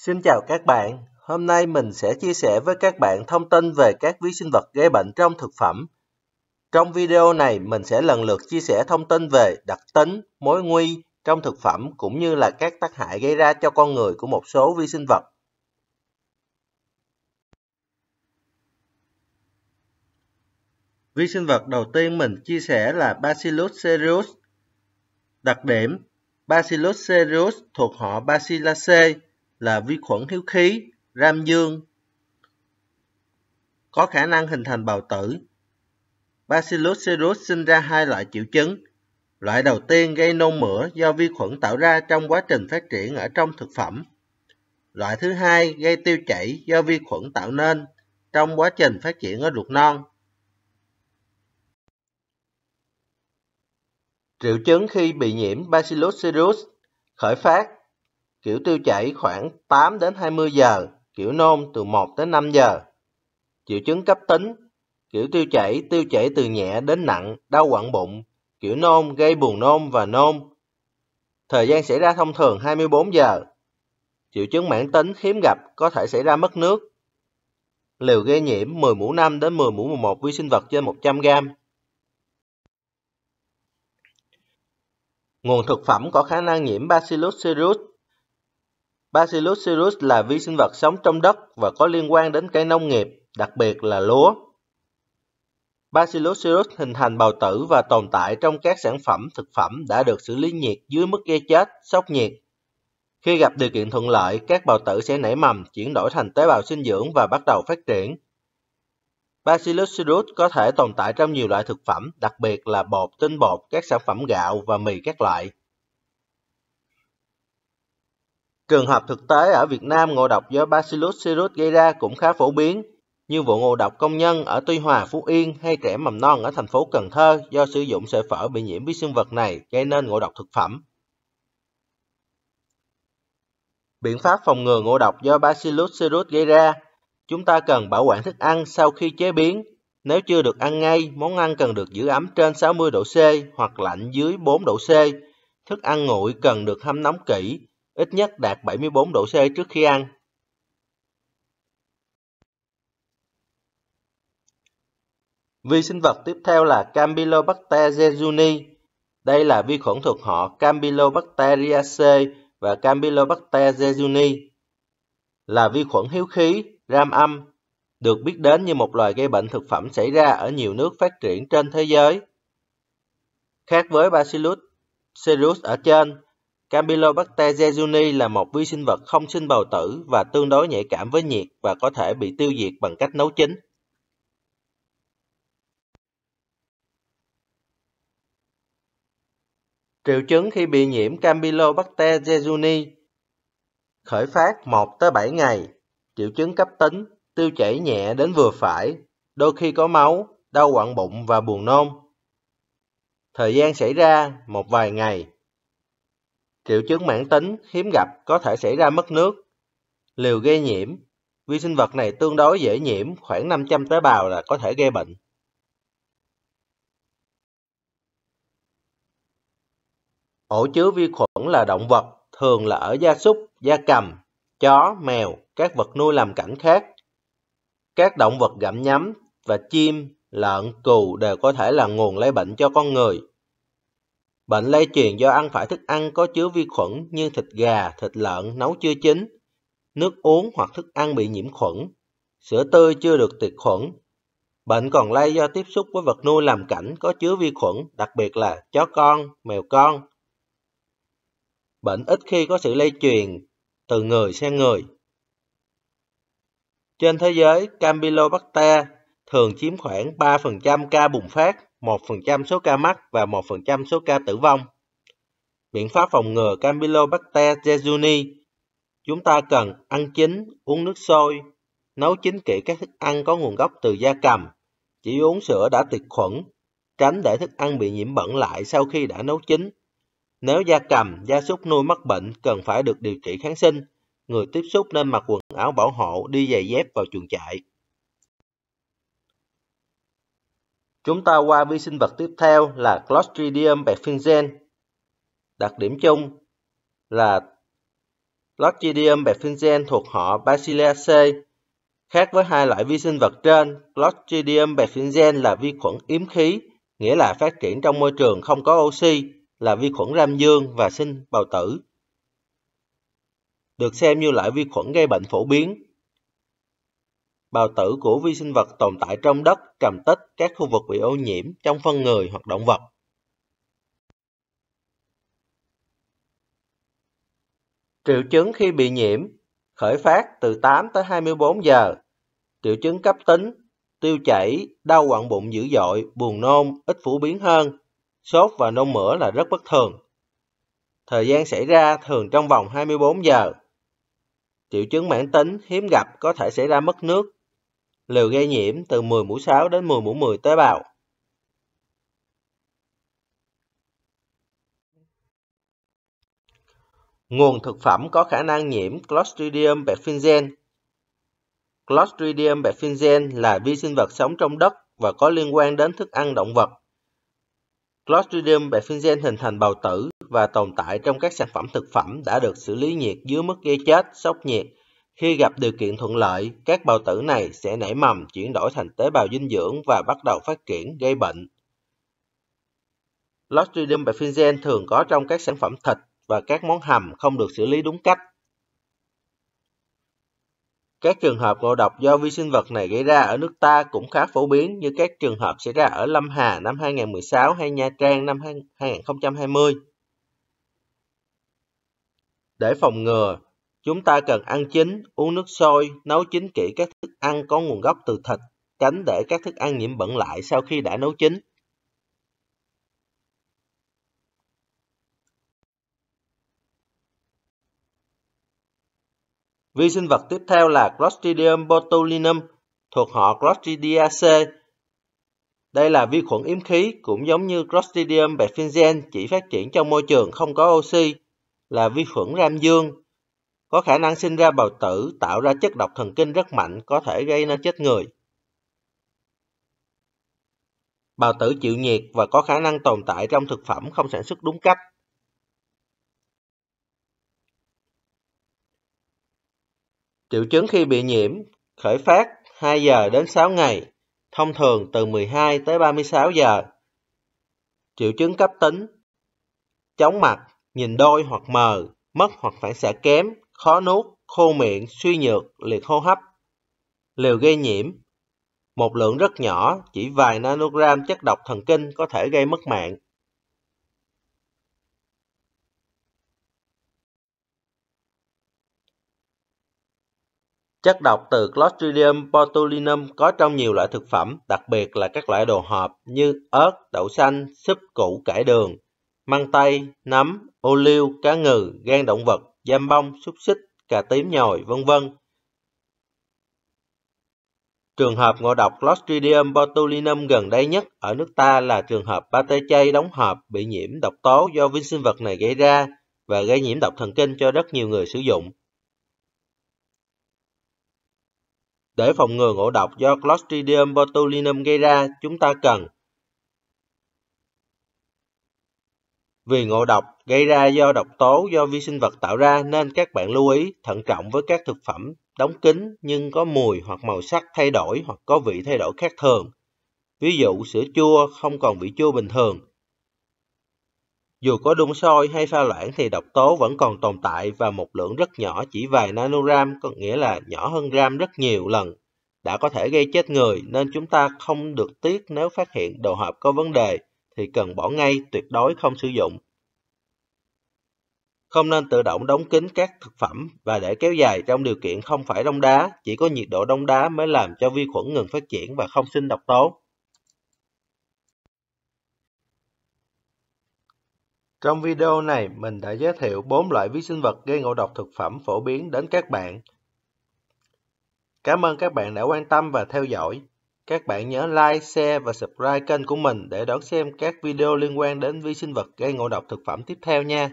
Xin chào các bạn, hôm nay mình sẽ chia sẻ với các bạn thông tin về các vi sinh vật gây bệnh trong thực phẩm. Trong video này mình sẽ lần lượt chia sẻ thông tin về đặc tính, mối nguy trong thực phẩm cũng như là các tác hại gây ra cho con người của một số vi sinh vật. Vi sinh vật đầu tiên mình chia sẻ là Bacillus cereus. Đặc điểm Bacillus cereus thuộc họ Bacillaceae là vi khuẩn thiếu khí, ram dương, có khả năng hình thành bào tử. Bacillus cereus sinh ra hai loại triệu chứng. Loại đầu tiên gây nôn mửa do vi khuẩn tạo ra trong quá trình phát triển ở trong thực phẩm. Loại thứ hai gây tiêu chảy do vi khuẩn tạo nên trong quá trình phát triển ở ruột non. Triệu chứng khi bị nhiễm Bacillus cereus khởi phát kiểu tiêu chảy khoảng 8 đến 20 giờ, kiểu nôn từ 1 đến 5 giờ. Triệu chứng cấp tính, kiểu tiêu chảy tiêu chảy từ nhẹ đến nặng, đau quặn bụng, kiểu nôn gây buồn nôn và nôn. Thời gian xảy ra thông thường 24 giờ. Triệu chứng mãn tính hiếm gặp có thể xảy ra mất nước. Liều gây nhiễm 10 mũ 5 đến 10 mũ 11 vi sinh vật trên 100 g. Nguồn thực phẩm có khả năng nhiễm Bacillus cereus Bacillus cereus là vi sinh vật sống trong đất và có liên quan đến cây nông nghiệp, đặc biệt là lúa. Bacillus cereus hình thành bào tử và tồn tại trong các sản phẩm thực phẩm đã được xử lý nhiệt dưới mức gây chết, sốc nhiệt. Khi gặp điều kiện thuận lợi, các bào tử sẽ nảy mầm, chuyển đổi thành tế bào sinh dưỡng và bắt đầu phát triển. Bacillus cereus có thể tồn tại trong nhiều loại thực phẩm, đặc biệt là bột, tinh bột, các sản phẩm gạo và mì các loại. Trường hợp thực tế ở Việt Nam ngộ độc do Bacillus cereus gây ra cũng khá phổ biến, như vụ ngộ độc công nhân ở Tuy Hòa, Phú Yên hay trẻ mầm non ở thành phố Cần Thơ do sử dụng sợi phở bị nhiễm vi sinh vật này gây nên ngộ độc thực phẩm. Biện pháp phòng ngừa ngộ độc do Bacillus cereus gây ra, chúng ta cần bảo quản thức ăn sau khi chế biến. Nếu chưa được ăn ngay, món ăn cần được giữ ấm trên 60 độ C hoặc lạnh dưới 4 độ C. Thức ăn nguội cần được hâm nóng kỹ, ít nhất đạt 74 độ C trước khi ăn. Vi sinh vật tiếp theo là Campylobacter jejuni. Đây là vi khuẩn thuộc họ Campylobacteriaceae và Campylobacter jejuni. Là vi khuẩn hiếu khí, ram âm, được biết đến như một loài gây bệnh thực phẩm xảy ra ở nhiều nước phát triển trên thế giới. Khác với Bacillus cereus ở trên, Campylobacter jejuni là một vi sinh vật không sinh bào tử và tương đối nhạy cảm với nhiệt và có thể bị tiêu diệt bằng cách nấu chín. Triệu chứng khi bị nhiễm Campylobacter jejuni khởi phát 1 tới 7 ngày, triệu chứng cấp tính, tiêu chảy nhẹ đến vừa phải, đôi khi có máu, đau quặn bụng và buồn nôn. Thời gian xảy ra một vài ngày triệu chứng mãn tính hiếm gặp có thể xảy ra mất nước. Liều gây nhiễm, vi sinh vật này tương đối dễ nhiễm, khoảng 500 tế bào là có thể gây bệnh. Ổ chứa vi khuẩn là động vật, thường là ở gia súc, gia cầm, chó, mèo, các vật nuôi làm cảnh khác. Các động vật gặm nhấm và chim, lợn, cừu đều có thể là nguồn lây bệnh cho con người. Bệnh lây truyền do ăn phải thức ăn có chứa vi khuẩn như thịt gà, thịt lợn nấu chưa chín, nước uống hoặc thức ăn bị nhiễm khuẩn, sữa tươi chưa được tiệt khuẩn. Bệnh còn lây do tiếp xúc với vật nuôi làm cảnh có chứa vi khuẩn, đặc biệt là chó con, mèo con. Bệnh ít khi có sự lây truyền từ người sang người. Trên thế giới, Campylobacter thường chiếm khoảng 3% ca bùng phát. 1% số ca mắc và 1% số ca tử vong. Biện pháp phòng ngừa Campylobacter jejuni Chúng ta cần ăn chín, uống nước sôi, nấu chín kỹ các thức ăn có nguồn gốc từ da cầm, chỉ uống sữa đã tiệt khuẩn, tránh để thức ăn bị nhiễm bẩn lại sau khi đã nấu chín. Nếu da cầm, gia súc nuôi mắc bệnh cần phải được điều trị kháng sinh, người tiếp xúc nên mặc quần áo bảo hộ, đi giày dép vào chuồng trại. Chúng ta qua vi sinh vật tiếp theo là Clostridium perfringens. Đặc điểm chung là Clostridium perfringens thuộc họ Bacillaceae. Khác với hai loại vi sinh vật trên, Clostridium perfringens là vi khuẩn yếm khí, nghĩa là phát triển trong môi trường không có oxy, là vi khuẩn ram dương và sinh bào tử. Được xem như loại vi khuẩn gây bệnh phổ biến bào tử của vi sinh vật tồn tại trong đất, trầm tích, các khu vực bị ô nhiễm trong phân người hoặc động vật. Triệu chứng khi bị nhiễm khởi phát từ 8 tới 24 giờ. Triệu chứng cấp tính, tiêu chảy, đau quặn bụng dữ dội, buồn nôn, ít phổ biến hơn, sốt và nôn mửa là rất bất thường. Thời gian xảy ra thường trong vòng 24 giờ. Triệu chứng mãn tính hiếm gặp có thể xảy ra mất nước, liều gây nhiễm từ 10 mũ 6 đến 10 mũ 10 tế bào. Nguồn thực phẩm có khả năng nhiễm Clostridium perfringens. Clostridium perfringens là vi sinh vật sống trong đất và có liên quan đến thức ăn động vật. Clostridium perfringens hình thành bào tử và tồn tại trong các sản phẩm thực phẩm đã được xử lý nhiệt dưới mức gây chết, sốc nhiệt khi gặp điều kiện thuận lợi, các bào tử này sẽ nảy mầm chuyển đổi thành tế bào dinh dưỡng và bắt đầu phát triển gây bệnh. Clostridium perfringens thường có trong các sản phẩm thịt và các món hầm không được xử lý đúng cách. Các trường hợp ngộ độc do vi sinh vật này gây ra ở nước ta cũng khá phổ biến như các trường hợp xảy ra ở Lâm Hà năm 2016 hay Nha Trang năm 2020. Để phòng ngừa, Chúng ta cần ăn chín, uống nước sôi, nấu chín kỹ các thức ăn có nguồn gốc từ thịt, tránh để các thức ăn nhiễm bẩn lại sau khi đã nấu chín. Vi sinh vật tiếp theo là Clostridium botulinum thuộc họ Clostridiaceae. Đây là vi khuẩn yếm khí cũng giống như Clostridium perfringens chỉ phát triển trong môi trường không có oxy, là vi khuẩn ram dương có khả năng sinh ra bào tử tạo ra chất độc thần kinh rất mạnh có thể gây nên chết người. Bào tử chịu nhiệt và có khả năng tồn tại trong thực phẩm không sản xuất đúng cách. Triệu chứng khi bị nhiễm khởi phát 2 giờ đến 6 ngày, thông thường từ 12 tới 36 giờ. Triệu chứng cấp tính chóng mặt, nhìn đôi hoặc mờ, mất hoặc phản xạ kém, khó nuốt, khô miệng, suy nhược, liệt hô hấp. Liều gây nhiễm Một lượng rất nhỏ, chỉ vài nanogram chất độc thần kinh có thể gây mất mạng. Chất độc từ Clostridium botulinum có trong nhiều loại thực phẩm, đặc biệt là các loại đồ hộp như ớt, đậu xanh, súp củ cải đường, măng tây, nấm, ô liu, cá ngừ, gan động vật, giam bông, xúc xích, cà tím nhồi, vân vân. Trường hợp ngộ độc Clostridium botulinum gần đây nhất ở nước ta là trường hợp pate chay đóng hộp bị nhiễm độc tố do vi sinh vật này gây ra và gây nhiễm độc thần kinh cho rất nhiều người sử dụng. Để phòng ngừa ngộ độc do Clostridium botulinum gây ra, chúng ta cần Vì ngộ độc gây ra do độc tố do vi sinh vật tạo ra nên các bạn lưu ý thận trọng với các thực phẩm đóng kín nhưng có mùi hoặc màu sắc thay đổi hoặc có vị thay đổi khác thường. Ví dụ sữa chua không còn vị chua bình thường. Dù có đun sôi hay pha loãng thì độc tố vẫn còn tồn tại và một lượng rất nhỏ chỉ vài nanogram có nghĩa là nhỏ hơn gram rất nhiều lần đã có thể gây chết người nên chúng ta không được tiếc nếu phát hiện đồ hộp có vấn đề thì cần bỏ ngay, tuyệt đối không sử dụng. Không nên tự động đóng kín các thực phẩm và để kéo dài trong điều kiện không phải đông đá, chỉ có nhiệt độ đông đá mới làm cho vi khuẩn ngừng phát triển và không sinh độc tố. Trong video này, mình đã giới thiệu 4 loại vi sinh vật gây ngộ độc thực phẩm phổ biến đến các bạn. Cảm ơn các bạn đã quan tâm và theo dõi. Các bạn nhớ like, share và subscribe kênh của mình để đón xem các video liên quan đến vi sinh vật gây ngộ độc thực phẩm tiếp theo nha.